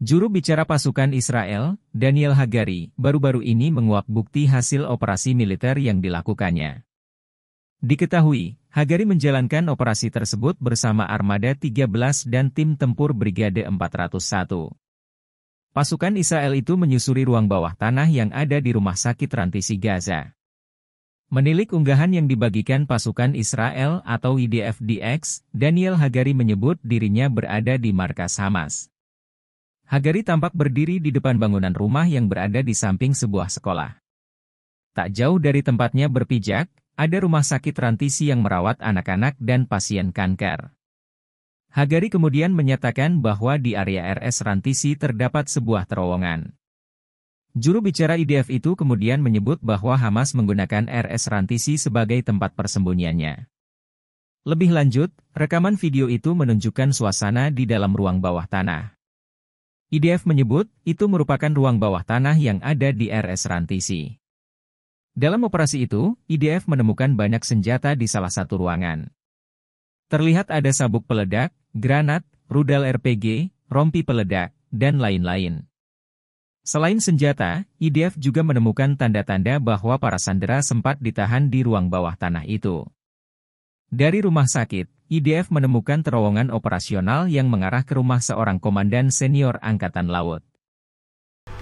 Juru bicara pasukan Israel, Daniel Hagari, baru-baru ini menguap bukti hasil operasi militer yang dilakukannya. Diketahui, Hagari menjalankan operasi tersebut bersama Armada 13 dan tim tempur Brigade 401. Pasukan Israel itu menyusuri ruang bawah tanah yang ada di rumah sakit rantisi Gaza. Menilik unggahan yang dibagikan pasukan Israel atau IDF-DX, Daniel Hagari menyebut dirinya berada di markas Hamas. Hagari tampak berdiri di depan bangunan rumah yang berada di samping sebuah sekolah. Tak jauh dari tempatnya berpijak, ada rumah sakit rantisi yang merawat anak-anak dan pasien kanker. Hagari kemudian menyatakan bahwa di area RS Rantisi terdapat sebuah terowongan. Juru bicara IDF itu kemudian menyebut bahwa Hamas menggunakan RS Rantisi sebagai tempat persembunyiannya. Lebih lanjut, rekaman video itu menunjukkan suasana di dalam ruang bawah tanah. IDF menyebut, itu merupakan ruang bawah tanah yang ada di RS Rantisi. Dalam operasi itu, IDF menemukan banyak senjata di salah satu ruangan. Terlihat ada sabuk peledak, granat, rudal RPG, rompi peledak, dan lain-lain. Selain senjata, IDF juga menemukan tanda-tanda bahwa para sandera sempat ditahan di ruang bawah tanah itu. Dari rumah sakit, IDF menemukan terowongan operasional yang mengarah ke rumah seorang komandan senior Angkatan Laut.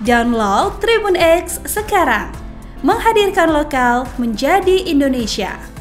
Download Tribun X sekarang, menghadirkan lokal menjadi Indonesia.